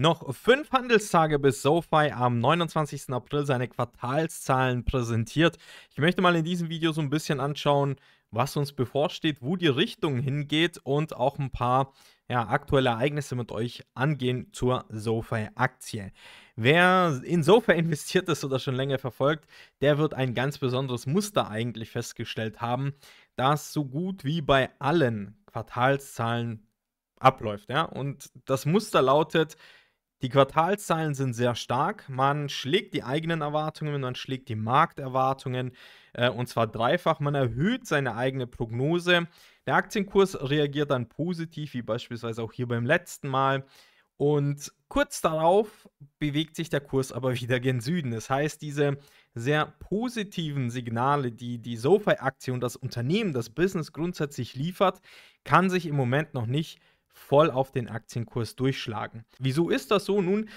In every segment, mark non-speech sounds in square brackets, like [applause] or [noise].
Noch fünf Handelstage bis SoFi am 29. April seine Quartalszahlen präsentiert. Ich möchte mal in diesem Video so ein bisschen anschauen, was uns bevorsteht, wo die Richtung hingeht und auch ein paar ja, aktuelle Ereignisse mit euch angehen zur SoFi-Aktie. Wer in SoFi investiert ist oder schon länger verfolgt, der wird ein ganz besonderes Muster eigentlich festgestellt haben, das so gut wie bei allen Quartalszahlen abläuft. Ja? Und das Muster lautet, die Quartalszahlen sind sehr stark. Man schlägt die eigenen Erwartungen, man schlägt die Markterwartungen äh, und zwar dreifach. Man erhöht seine eigene Prognose. Der Aktienkurs reagiert dann positiv, wie beispielsweise auch hier beim letzten Mal. Und kurz darauf bewegt sich der Kurs aber [laughs] wieder gen Süden. Das heißt, diese sehr positiven Signale, die die SoFi-Aktie und das Unternehmen, das Business grundsätzlich liefert, kann sich im Moment noch nicht voll auf den Aktienkurs durchschlagen. Wieso ist das so? Nun,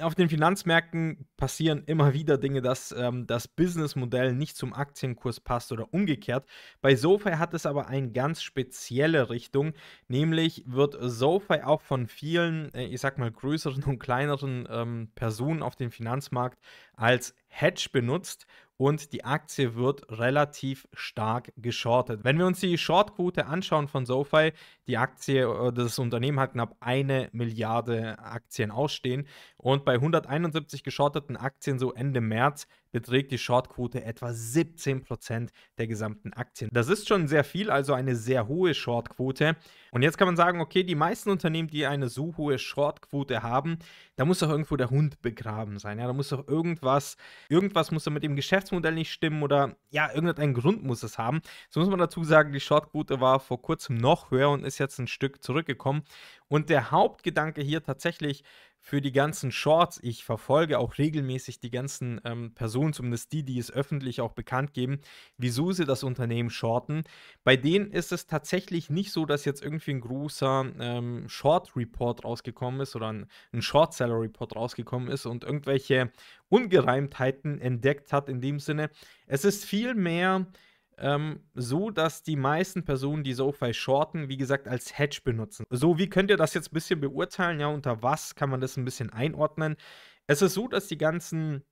auf den Finanzmärkten passieren immer wieder Dinge, dass ähm, das Businessmodell nicht zum Aktienkurs passt oder umgekehrt. Bei SoFi hat es aber eine ganz spezielle Richtung, nämlich wird SoFi auch von vielen, äh, ich sag mal, größeren und kleineren ähm, Personen auf dem Finanzmarkt als Hedge benutzt und die Aktie wird relativ stark geschortet. Wenn wir uns die Shortquote anschauen von SoFi, die Aktie, äh, das Unternehmen hat knapp eine Milliarde Aktien ausstehen und bei 171 geschorteten Aktien so Ende März beträgt die Shortquote etwa 17% der gesamten Aktien. Das ist schon sehr viel, also eine sehr hohe Shortquote. Und jetzt kann man sagen, okay, die meisten Unternehmen, die eine so hohe Shortquote haben, da muss doch irgendwo der Hund begraben sein. Ja, da muss doch irgendwas, irgendwas muss da mit dem Geschäftsmodell nicht stimmen oder ja, irgendeinen Grund muss es haben. So muss man dazu sagen, die Shortquote war vor kurzem noch höher und ist jetzt ein Stück zurückgekommen. Und der Hauptgedanke hier tatsächlich für die ganzen Shorts. Ich verfolge auch regelmäßig die ganzen ähm, Personen, zumindest die, die es öffentlich auch bekannt geben, wieso sie das Unternehmen shorten. Bei denen ist es tatsächlich nicht so, dass jetzt irgendwie ein großer ähm, Short-Report rausgekommen ist oder ein, ein Short-Seller-Report rausgekommen ist und irgendwelche Ungereimtheiten entdeckt hat in dem Sinne. Es ist vielmehr ähm, so, dass die meisten Personen, die SoFi shorten, wie gesagt, als Hedge benutzen. So, wie könnt ihr das jetzt ein bisschen beurteilen? Ja, unter was kann man das ein bisschen einordnen? Es ist so, dass die ganzen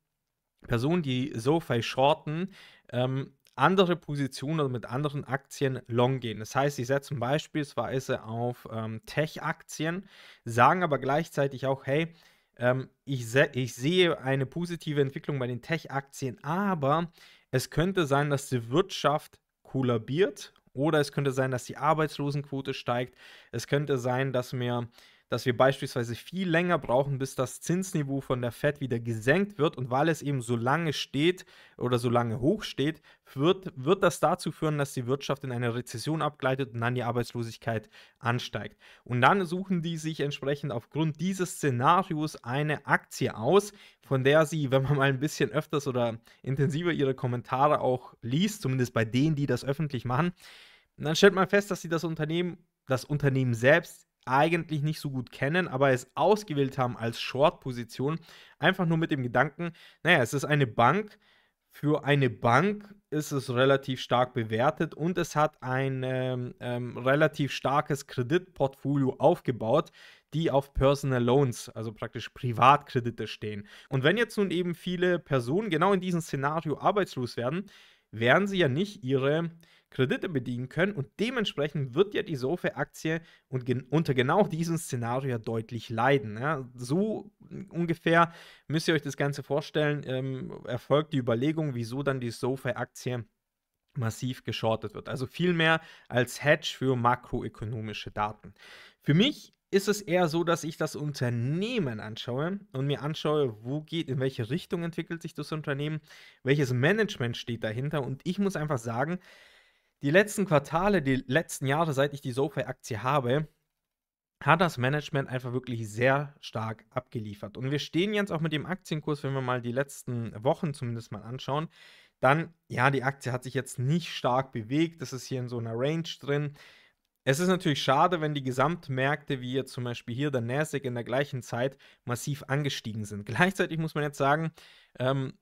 Personen, die SoFi shorten, ähm, andere Positionen oder also mit anderen Aktien long gehen. Das heißt, sie setzen beispielsweise auf ähm, Tech-Aktien, sagen aber gleichzeitig auch, hey, ähm, ich, se ich sehe eine positive Entwicklung bei den Tech-Aktien, aber es könnte sein, dass die Wirtschaft kollabiert oder es könnte sein, dass die Arbeitslosenquote steigt. Es könnte sein, dass wir dass wir beispielsweise viel länger brauchen, bis das Zinsniveau von der Fed wieder gesenkt wird. Und weil es eben so lange steht oder so lange hoch steht, wird, wird das dazu führen, dass die Wirtschaft in eine Rezession abgleitet und dann die Arbeitslosigkeit ansteigt. Und dann suchen die sich entsprechend aufgrund dieses Szenarios eine Aktie aus, von der sie, wenn man mal ein bisschen öfters oder intensiver ihre Kommentare auch liest, zumindest bei denen, die das öffentlich machen, dann stellt man fest, dass sie das Unternehmen, das Unternehmen selbst eigentlich nicht so gut kennen, aber es ausgewählt haben als Short-Position, einfach nur mit dem Gedanken, naja, es ist eine Bank, für eine Bank ist es relativ stark bewertet und es hat ein ähm, ähm, relativ starkes Kreditportfolio aufgebaut, die auf Personal Loans, also praktisch Privatkredite stehen. Und wenn jetzt nun eben viele Personen genau in diesem Szenario arbeitslos werden, werden sie ja nicht ihre Kredite bedienen können und dementsprechend wird ja die SoFi-Aktie unter genau diesem Szenario ja deutlich leiden. Ja. So äh, ungefähr müsst ihr euch das Ganze vorstellen, ähm, erfolgt die Überlegung, wieso dann die SoFi-Aktie massiv geschortet wird. Also viel mehr als Hedge für makroökonomische Daten. Für mich ist es eher so, dass ich das Unternehmen anschaue und mir anschaue, wo geht, in welche Richtung entwickelt sich das Unternehmen, welches Management steht dahinter und ich muss einfach sagen, die letzten Quartale, die letzten Jahre, seit ich die SoFi-Aktie habe, hat das Management einfach wirklich sehr stark abgeliefert. Und wir stehen jetzt auch mit dem Aktienkurs, wenn wir mal die letzten Wochen zumindest mal anschauen, dann, ja, die Aktie hat sich jetzt nicht stark bewegt. Das ist hier in so einer Range drin. Es ist natürlich schade, wenn die Gesamtmärkte, wie jetzt zum Beispiel hier der Nasdaq in der gleichen Zeit, massiv angestiegen sind. [laughs] Gleichzeitig muss man jetzt sagen, ähm,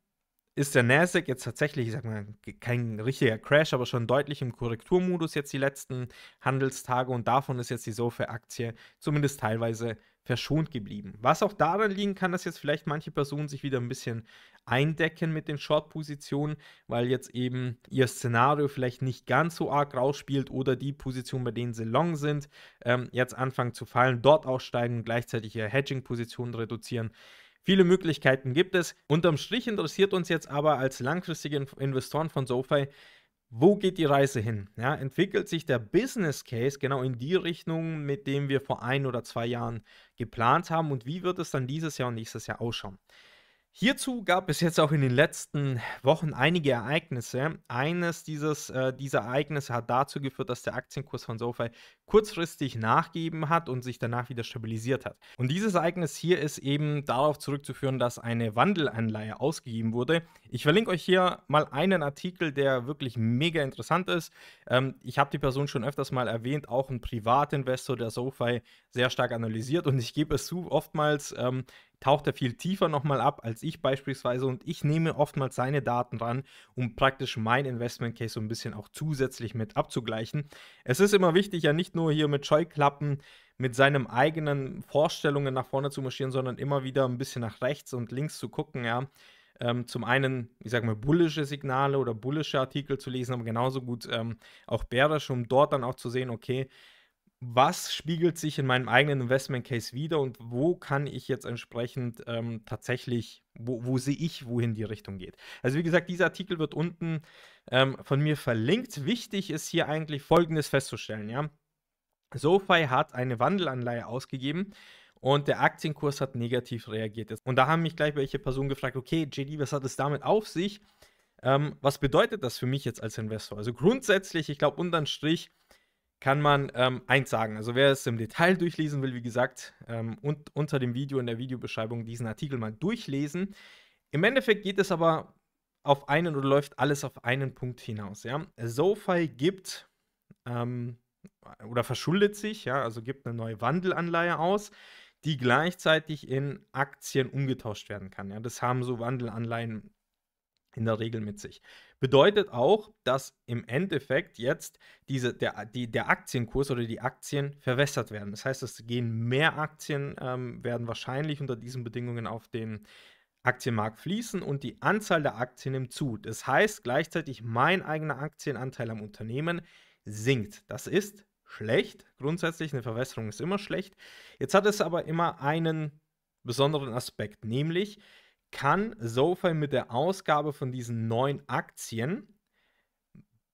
ist der Nasdaq jetzt tatsächlich, ich sag mal, kein richtiger Crash, aber schon deutlich im Korrekturmodus jetzt die letzten Handelstage und davon ist jetzt die SoFi-Aktie zumindest teilweise verschont geblieben. Was auch daran liegen kann, dass jetzt vielleicht manche Personen sich wieder ein bisschen eindecken mit den Short-Positionen, weil jetzt eben ihr Szenario vielleicht nicht ganz so arg rausspielt oder die Positionen, bei denen sie long sind, ähm, jetzt anfangen zu fallen, dort aussteigen und gleichzeitig ihre Hedging-Positionen reduzieren. Viele Möglichkeiten gibt es. Unterm Strich interessiert uns jetzt aber als langfristige Investoren von SoFi, wo geht die Reise hin? Ja, entwickelt sich der Business Case genau in die Richtung, mit dem wir vor ein oder zwei Jahren geplant haben und wie wird es dann dieses Jahr und nächstes Jahr ausschauen? Hierzu gab es jetzt auch in den letzten Wochen einige Ereignisse. Eines dieses, äh, dieser Ereignisse hat dazu geführt, dass der Aktienkurs von SoFi kurzfristig nachgeben hat und sich danach wieder stabilisiert hat. Und dieses Ereignis hier ist eben darauf zurückzuführen, dass eine Wandelanleihe ausgegeben wurde. Ich verlinke euch hier mal einen Artikel, der wirklich mega interessant ist. Ähm, ich habe die Person schon öfters mal erwähnt, auch ein Privatinvestor, der SoFi sehr stark analysiert. Und ich gebe es zu, oftmals ähm, taucht er viel tiefer nochmal ab als ich beispielsweise und ich nehme oftmals seine Daten ran, um praktisch mein Investment Case so ein bisschen auch zusätzlich mit abzugleichen. Es ist immer wichtig, ja nicht nur hier mit Scheuklappen mit seinen eigenen Vorstellungen nach vorne zu marschieren, sondern immer wieder ein bisschen nach rechts und links zu gucken, ja. Ähm, zum einen, ich sage mal, bullische Signale oder bullische Artikel zu lesen, aber genauso gut ähm, auch bärisch, um dort dann auch zu sehen, okay, was spiegelt sich in meinem eigenen Investment Case wieder und wo kann ich jetzt entsprechend ähm, tatsächlich, wo, wo, sehe ich, wohin die Richtung geht. Also wie gesagt, dieser Artikel wird unten ähm, von mir verlinkt. Wichtig ist hier eigentlich Folgendes festzustellen, ja. SoFi hat eine Wandelanleihe ausgegeben und der Aktienkurs hat negativ reagiert. Und da haben mich gleich welche Personen gefragt, okay, JD, was hat es damit auf sich? Ähm, was bedeutet das für mich jetzt als Investor? Also grundsätzlich, ich glaube, unterm Strich, kann man ähm, eins sagen. Also wer es im Detail durchlesen will, wie gesagt, ähm, und unter dem Video in der Videobeschreibung diesen Artikel mal durchlesen. Im Endeffekt geht es aber auf einen oder läuft alles auf einen Punkt hinaus. Ja? SoFi gibt ähm, oder verschuldet sich, ja, also gibt eine neue Wandelanleihe aus, die gleichzeitig in Aktien umgetauscht werden kann. Ja? Das haben so Wandelanleihen in der Regel mit sich. Bedeutet auch, dass im Endeffekt jetzt diese, der, die, der Aktienkurs oder die Aktien verwässert werden. Das heißt, es gehen mehr Aktien, ähm, werden wahrscheinlich unter diesen Bedingungen auf den Aktienmarkt fließen und die Anzahl der Aktien nimmt zu. Das heißt gleichzeitig, mein eigener Aktienanteil am Unternehmen sinkt. Das ist schlecht. Grundsätzlich eine Verwässerung ist immer schlecht. Jetzt hat es aber immer einen besonderen Aspekt, nämlich kann SoFi mit der Ausgabe von diesen neuen Aktien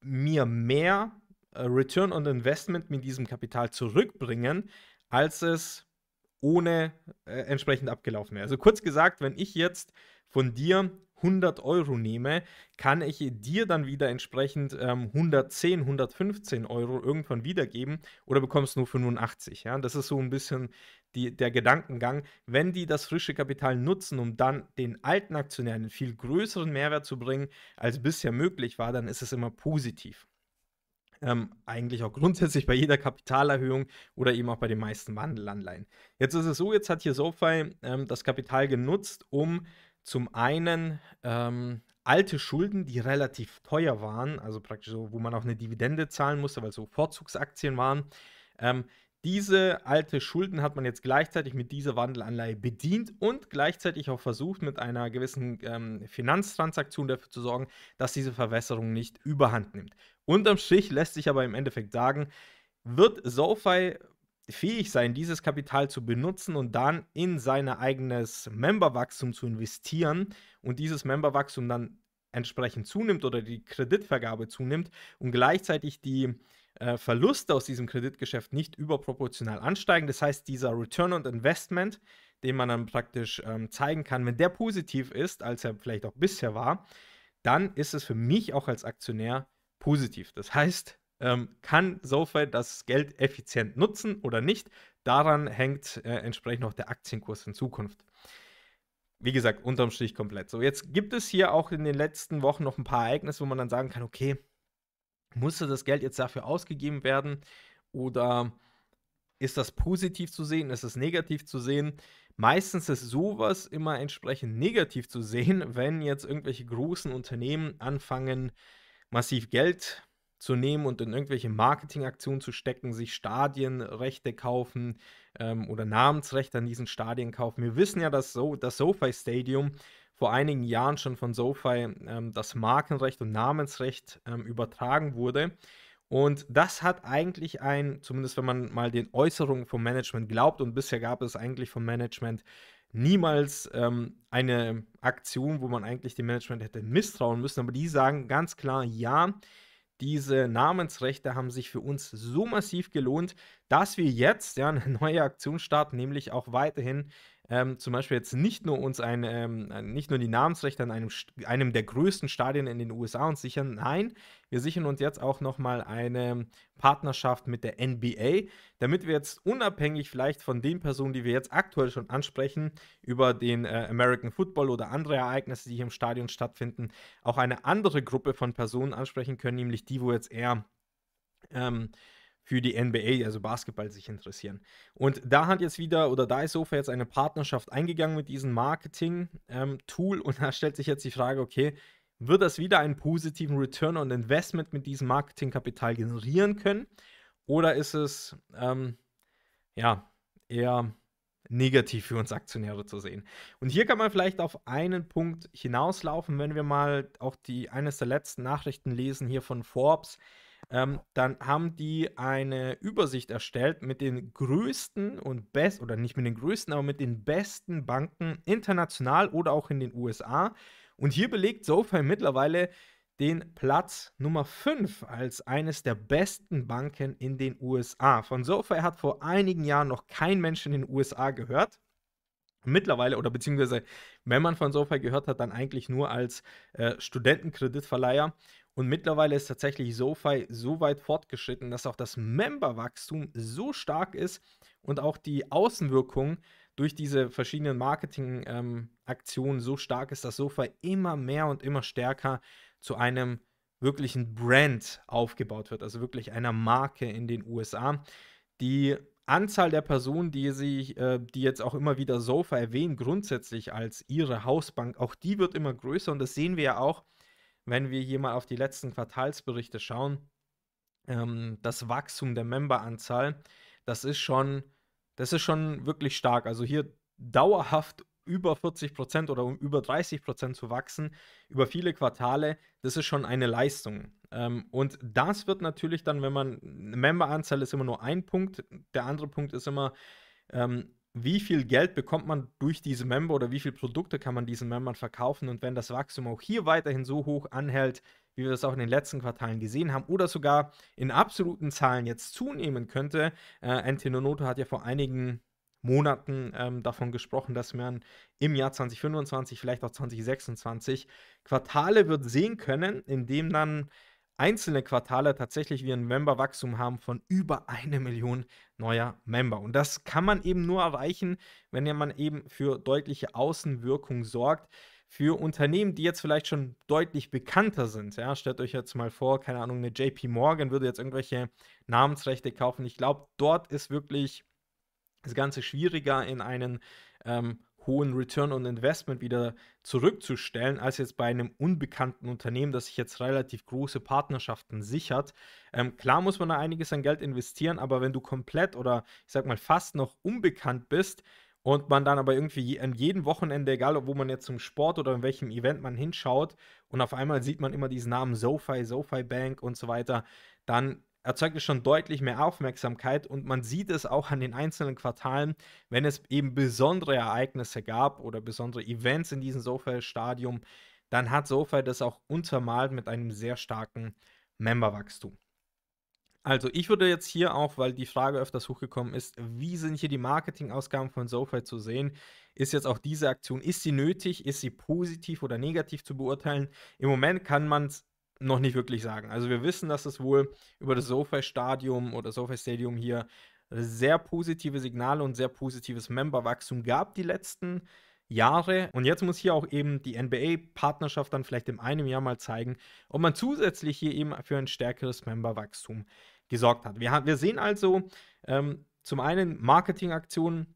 mir mehr äh, Return on Investment mit diesem Kapital zurückbringen, als es ohne äh, entsprechend abgelaufen wäre. Also kurz gesagt, wenn ich jetzt von dir 100 Euro nehme, kann ich dir dann wieder entsprechend ähm, 110, 115 Euro irgendwann wiedergeben oder bekommst nur 85. Ja? Das ist so ein bisschen die, der Gedankengang, wenn die das frische Kapital nutzen, um dann den alten Aktionären einen viel größeren Mehrwert zu bringen, als bisher möglich war, dann ist es immer positiv. Ähm, eigentlich auch grundsätzlich bei jeder Kapitalerhöhung oder eben auch bei den meisten Wandelanleihen. Jetzt ist es so, jetzt hat hier SoFi ähm, das Kapital genutzt, um zum einen ähm, alte Schulden, die relativ teuer waren, also praktisch so, wo man auch eine Dividende zahlen musste, weil so Vorzugsaktien waren. Ähm, diese alte Schulden hat man jetzt gleichzeitig mit dieser Wandelanleihe bedient und gleichzeitig auch versucht, mit einer gewissen ähm, Finanztransaktion dafür zu sorgen, dass diese Verwässerung nicht überhand nimmt. Unterm Strich lässt sich aber im Endeffekt sagen, wird SoFi fähig sein, dieses Kapital zu benutzen und dann in sein eigenes Memberwachstum zu investieren und dieses Memberwachstum dann entsprechend zunimmt oder die Kreditvergabe zunimmt und gleichzeitig die äh, Verluste aus diesem Kreditgeschäft nicht überproportional ansteigen. Das heißt, dieser Return on Investment, den man dann praktisch ähm, zeigen kann, wenn der positiv ist, als er vielleicht auch bisher war, dann ist es für mich auch als Aktionär positiv. Das heißt, ähm, kann SoFi das Geld effizient nutzen oder nicht. Daran hängt äh, entsprechend auch der Aktienkurs in Zukunft. Wie gesagt, unterm Strich komplett. So, jetzt gibt es hier auch in den letzten Wochen noch ein paar Ereignisse, wo man dann sagen kann, okay, musste das Geld jetzt dafür ausgegeben werden oder ist das positiv zu sehen, ist es negativ zu sehen? Meistens ist sowas immer entsprechend negativ zu sehen, [laughs] wenn jetzt irgendwelche großen Unternehmen anfangen, massiv Geld zu zu nehmen und in irgendwelche Marketingaktionen zu stecken, sich Stadienrechte kaufen ähm, oder Namensrechte an diesen Stadien kaufen. Wir wissen ja, dass so das SoFi Stadium vor einigen Jahren schon von SoFi ähm, das Markenrecht und Namensrecht ähm, übertragen wurde. Und das hat eigentlich ein, zumindest wenn man mal den Äußerungen vom Management glaubt, und bisher gab es eigentlich vom Management niemals ähm, eine Aktion, wo man eigentlich dem Management hätte misstrauen müssen, aber die sagen ganz klar, ja, diese Namensrechte haben sich für uns so massiv gelohnt, dass wir jetzt ja, eine neue Aktion starten, nämlich auch weiterhin ähm, zum Beispiel jetzt nicht nur uns ein, ähm, nicht nur die Namensrechte an einem, einem der größten Stadien in den USA uns sichern, nein, wir sichern uns jetzt auch nochmal eine Partnerschaft mit der NBA, damit wir jetzt unabhängig vielleicht von den Personen, die wir jetzt aktuell schon ansprechen, über den äh, American Football oder andere Ereignisse, die hier im Stadion stattfinden, auch eine andere Gruppe von Personen ansprechen können, nämlich die, wo jetzt eher ähm, für die NBA, also Basketball, sich interessieren. Und da hat jetzt wieder, oder da ist Sofa jetzt eine Partnerschaft eingegangen mit diesem Marketing-Tool ähm, und da stellt sich jetzt die Frage, okay, wird das wieder einen positiven Return on Investment mit diesem Marketingkapital generieren können? Oder ist es ähm, ja eher negativ für uns Aktionäre zu sehen? Und hier kann man vielleicht auf einen Punkt hinauslaufen, wenn wir mal auch die eines der letzten Nachrichten lesen hier von Forbes ähm, dann haben die eine Übersicht erstellt mit den größten und best oder nicht mit den größten, aber mit den besten Banken international oder auch in den USA. Und hier belegt SoFi mittlerweile den Platz Nummer 5 als eines der besten Banken in den USA. Von SoFi hat vor einigen Jahren noch kein Mensch in den USA gehört mittlerweile oder beziehungsweise wenn man von SoFi gehört hat, dann eigentlich nur als äh, Studentenkreditverleiher und mittlerweile ist tatsächlich SoFi so weit fortgeschritten, dass auch das Memberwachstum so stark ist und auch die Außenwirkung durch diese verschiedenen Marketingaktionen ähm, so stark ist, dass SoFi immer mehr und immer stärker zu einem wirklichen Brand aufgebaut wird, also wirklich einer Marke in den USA. Die Anzahl der Personen, die sich, äh, die jetzt auch immer wieder SoFi erwähnen, grundsätzlich als ihre Hausbank, auch die wird immer größer und das sehen wir ja auch wenn wir hier mal auf die letzten Quartalsberichte schauen, ähm, das Wachstum der Memberanzahl, das ist schon, das ist schon wirklich stark. Also hier dauerhaft über 40 Prozent oder um über 30 Prozent zu wachsen über viele Quartale, das ist schon eine Leistung. Ähm, und das wird natürlich dann, wenn man eine Memberanzahl ist immer nur ein Punkt, der andere Punkt ist immer ähm, wie viel Geld bekommt man durch diese Member oder wie viele Produkte kann man diesen Membern verkaufen und wenn das Wachstum auch hier weiterhin so hoch anhält, wie wir das auch in den letzten Quartalen gesehen haben oder sogar in absoluten Zahlen jetzt zunehmen könnte. Äh, Antonio Noto hat ja vor einigen Monaten ähm, davon gesprochen, dass man im Jahr 2025, vielleicht auch 2026 Quartale wird sehen können, in dem dann einzelne Quartale tatsächlich wir ein Memberwachstum haben von über eine Million neuer Member. Und das kann man eben nur erreichen, wenn man eben für deutliche Außenwirkung sorgt. Für Unternehmen, die jetzt vielleicht schon deutlich bekannter sind, ja, stellt euch jetzt mal vor, keine Ahnung, eine JP Morgan würde jetzt irgendwelche Namensrechte kaufen. Ich glaube, dort ist wirklich das Ganze schwieriger in einen ähm, hohen Return on Investment wieder zurückzustellen, als jetzt bei einem unbekannten Unternehmen, das sich jetzt relativ große Partnerschaften sichert. Ähm, klar muss man da einiges an Geld investieren, aber wenn du komplett oder ich sag mal fast noch unbekannt bist, und man dann aber irgendwie an jedem Wochenende, egal ob wo man jetzt zum Sport oder in welchem Event man hinschaut und auf einmal sieht man immer diesen Namen SoFi, SoFi Bank und so weiter, dann erzeugt es schon deutlich mehr Aufmerksamkeit und man sieht es auch an den einzelnen Quartalen, wenn es eben besondere Ereignisse gab oder besondere Events in diesem SoFi-Stadium, dann hat SoFi das auch untermalt mit einem sehr starken Memberwachstum. Also, ich würde jetzt hier auch, weil die Frage öfters hochgekommen ist, wie sind hier die Marketingausgaben von SoFi zu sehen? Ist jetzt auch diese Aktion, ist sie nötig? Ist sie positiv oder negativ zu beurteilen? Im Moment kann man es noch nicht wirklich sagen. Also wir wissen, dass es wohl über das SoFi-Stadium oder SoFi-Stadium hier sehr positive Signale und sehr positives Memberwachstum gab die letzten Jahre. Und jetzt muss hier auch eben die NBA-Partnerschaft dann vielleicht in einem Jahr mal zeigen, ob man zusätzlich hier eben für ein stärkeres Memberwachstum gesorgt hat. Wir, wir sehen also ähm, zum einen Marketingaktionen,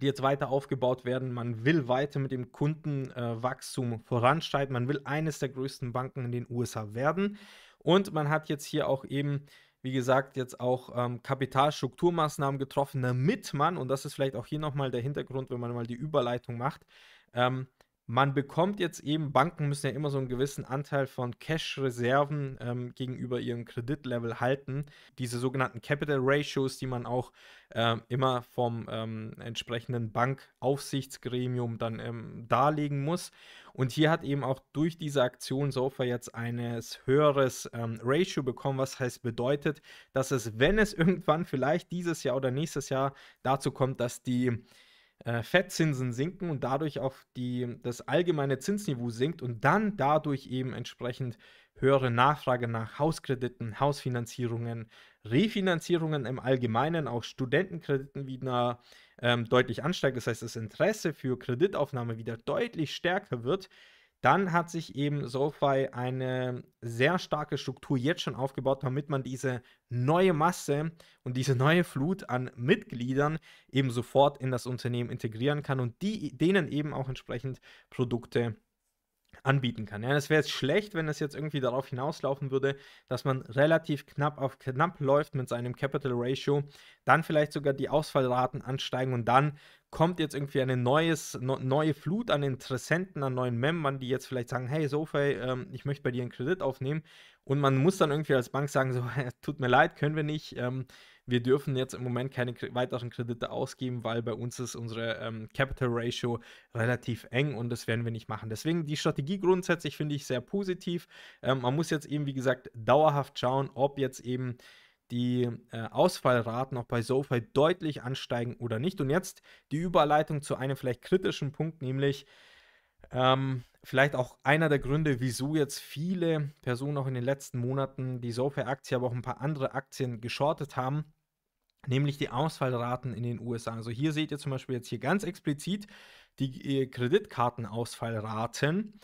die jetzt weiter aufgebaut werden. Man will weiter mit dem Kundenwachstum äh, voransteigen. Man will eines der größten Banken in den USA werden. Und man hat jetzt hier auch eben, wie gesagt, jetzt auch ähm, Kapitalstrukturmaßnahmen getroffen, damit man, und das ist vielleicht auch hier nochmal der Hintergrund, wenn man mal die Überleitung macht, ähm, man bekommt jetzt eben, Banken müssen ja immer so einen gewissen Anteil von Cash-Reserven ähm, gegenüber ihrem Kreditlevel halten. Diese sogenannten Capital Ratios, die man auch ähm, immer vom ähm, entsprechenden Bankaufsichtsgremium dann ähm, darlegen muss. Und hier hat eben auch durch diese Aktion Sofa jetzt ein höheres ähm, Ratio bekommen, was heißt bedeutet, dass es, wenn es [laughs] irgendwann vielleicht dieses Jahr oder nächstes Jahr dazu kommt, dass die äh, Fettzinsen sinken und dadurch auch die, das allgemeine Zinsniveau sinkt und dann dadurch eben entsprechend höhere Nachfrage nach Hauskrediten, Hausfinanzierungen, Refinanzierungen im Allgemeinen, auch Studentenkrediten wieder ähm, deutlich ansteigt. Das heißt, das Interesse für Kreditaufnahme wieder deutlich stärker wird dann hat sich eben SoFi eine sehr starke Struktur jetzt schon aufgebaut, damit man diese neue Masse und diese neue Flut an Mitgliedern eben sofort in das Unternehmen integrieren kann und die, denen eben auch entsprechend Produkte anbieten kann. Ja, das wäre jetzt schlecht, wenn es jetzt irgendwie darauf hinauslaufen würde, dass man relativ knapp auf knapp läuft mit seinem Capital Ratio, dann vielleicht sogar die Ausfallraten ansteigen und dann kommt jetzt irgendwie eine neues, no, neue Flut an Interessenten, an neuen Membern, die jetzt vielleicht sagen, hey SoFi, ähm, ich möchte bei dir einen Kredit aufnehmen und man muss dann irgendwie als Bank sagen, so, [laughs] tut mir leid, können wir nicht. Ähm, wir dürfen jetzt im Moment keine weiteren Kredite ausgeben, weil bei uns ist unsere ähm, Capital Ratio relativ eng und das werden wir nicht machen. Deswegen die Strategie grundsätzlich finde ich sehr positiv. Ähm, man muss jetzt eben, wie gesagt, dauerhaft schauen, ob jetzt eben die äh, Ausfallraten auch bei SoFi deutlich ansteigen oder nicht. Und jetzt die Überleitung zu einem vielleicht kritischen Punkt, nämlich ähm, vielleicht auch einer der Gründe, wieso jetzt viele Personen auch in den letzten Monaten die SoFi-Aktie, aber auch ein paar andere Aktien geschortet haben nämlich die Ausfallraten in den USA. Also hier seht ihr zum Beispiel jetzt hier ganz explizit die äh, Kreditkartenausfallraten.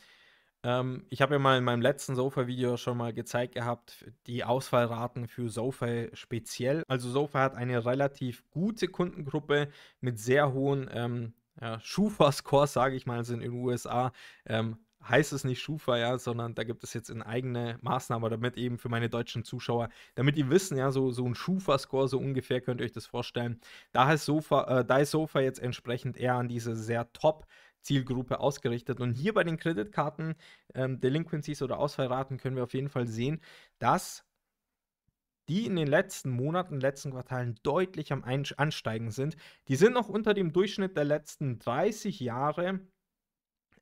Ähm, ich habe ja mal in meinem letzten SoFa-Video schon mal gezeigt gehabt, die Ausfallraten für SoFa speziell. Also SoFa hat eine relativ gute Kundengruppe mit sehr hohen ähm, ja, Schufa-Scores, sage ich mal, sind also in den USA ähm, heißt es nicht Schufa, ja, sondern da gibt es jetzt eine eigene Maßnahme, damit eben für meine deutschen Zuschauer, damit ihr wissen, ja, so, so ein Schufa-Score, so ungefähr könnt ihr euch das vorstellen. Da ist Sofa, äh, da ist Sofa jetzt entsprechend eher an diese sehr top Zielgruppe ausgerichtet. Und hier bei den Kreditkarten, ähm, Delinquencies oder Ausfallraten können wir auf jeden Fall sehen, dass die in den letzten Monaten, letzten Quartalen deutlich am Ansteigen sind. Die sind noch unter dem Durchschnitt der letzten 30 Jahre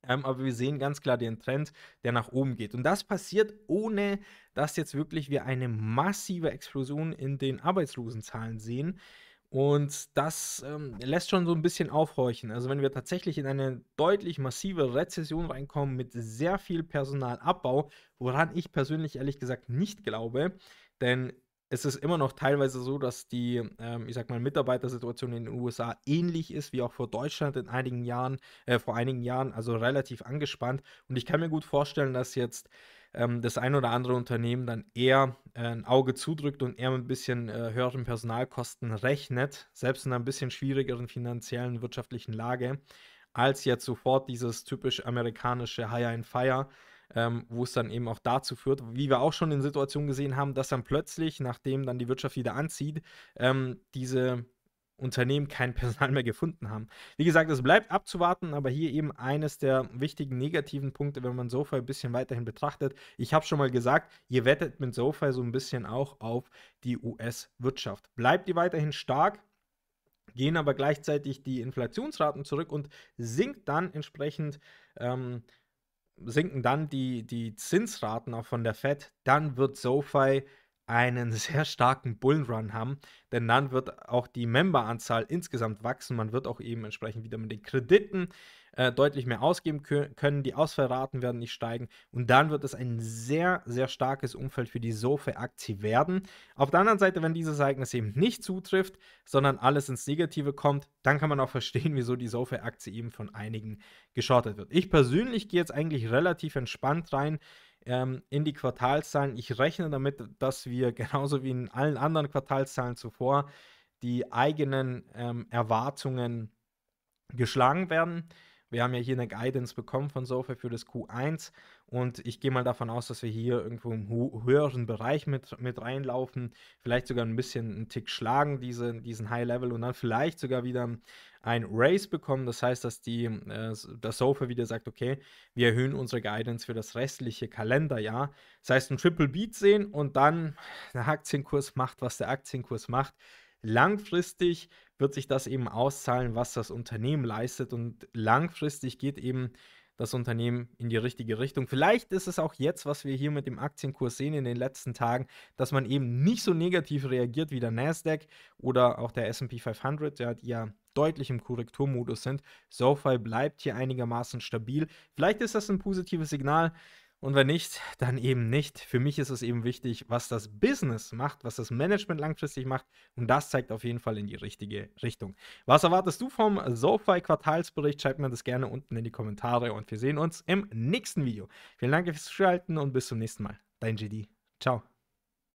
ähm, aber wir sehen ganz klar den Trend, der nach oben geht. Und das passiert, ohne dass jetzt wirklich wir eine massive Explosion in den Arbeitslosenzahlen sehen. Und das ähm, lässt schon so ein bisschen aufhorchen. Also wenn wir tatsächlich in eine deutlich massive Rezession reinkommen mit sehr viel Personalabbau, woran ich persönlich ehrlich gesagt nicht glaube, denn es ist immer noch teilweise so, dass die, ähm, ich sag mal, Mitarbeitersituation in den USA ähnlich ist wie auch vor Deutschland in einigen Jahren, äh, vor einigen Jahren, also relativ angespannt. Und ich kann mir gut vorstellen, dass jetzt ähm, das ein oder andere Unternehmen dann eher äh, ein Auge zudrückt und eher mit ein bisschen äh, höheren Personalkosten rechnet, selbst in einer ein bisschen schwierigeren finanziellen wirtschaftlichen Lage, als jetzt sofort dieses typisch amerikanische Hire and Fire ähm, wo es dann eben auch dazu führt, wie wir auch schon in Situationen gesehen haben, dass dann plötzlich, nachdem dann die Wirtschaft wieder anzieht, ähm, diese Unternehmen kein [laughs] Personal mehr gefunden haben. Wie gesagt, es bleibt abzuwarten, aber hier eben eines der wichtigen negativen Punkte, wenn man SoFi ein bisschen weiterhin betrachtet. Ich habe schon mal gesagt, ihr wettet mit SoFi so ein bisschen auch auf die US-Wirtschaft. Bleibt die weiterhin stark, gehen aber gleichzeitig die Inflationsraten zurück und sinkt dann entsprechend. Ähm, sinken dann die, die Zinsraten auch von der Fed, dann wird SoFi einen [laughs] sehr starken Bullrun haben, denn dann wird auch die Memberanzahl insgesamt wachsen. Man wird auch eben entsprechend wieder mit den Krediten äh, deutlich mehr ausgeben können. Die Ausfallraten werden nicht steigen. Und dann wird es ein sehr, sehr starkes Umfeld für die SOFE-Aktie werden. Auf der anderen Seite, wenn dieses Ereignis eben nicht zutrifft, sondern alles ins Negative kommt, dann kann man auch [laughs] verstehen, wieso die SOFE-Aktie eben von einigen geschortet wird. Ich persönlich gehe jetzt eigentlich relativ entspannt rein ähm, in die Quartalszahlen. Ich rechne damit, dass wir [laughs] genauso wie in allen anderen Quartalszahlen zuvor die eigenen ähm, Erwartungen geschlagen werden. Wir haben ja hier eine Guidance bekommen von SoFi für das Q1 und ich gehe mal davon aus, dass wir hier irgendwo im höheren Bereich mit, mit reinlaufen, vielleicht sogar ein bisschen einen Tick schlagen, diese, diesen High Level und dann vielleicht sogar wieder ein Race bekommen. Das heißt, dass die, äh, das SoFi wieder sagt, okay, wir erhöhen unsere Guidance für das restliche Kalenderjahr. Das heißt, ein Triple Beat sehen und dann der Aktienkurs macht, was der Aktienkurs macht langfristig wird sich das eben auszahlen, was das Unternehmen leistet und langfristig geht eben das Unternehmen in die richtige Richtung. Vielleicht ist es auch jetzt, was wir hier mit dem Aktienkurs sehen in den letzten Tagen, dass man eben nicht so negativ reagiert wie der Nasdaq oder auch der S&P 500, der hat ja deutlich im Korrekturmodus sind. SoFi bleibt hier einigermaßen stabil. Vielleicht ist das ein positives Signal. Und wenn nicht, dann eben nicht. Für mich ist es eben wichtig, was das Business macht, was das Management langfristig macht. Und das zeigt auf jeden Fall in die richtige Richtung. Was erwartest du vom SoFi-Quartalsbericht? Schreib mir das gerne unten in die Kommentare und wir sehen uns im nächsten Video. Vielen Dank fürs Zuschalten und bis zum nächsten Mal. Dein GD. Ciao.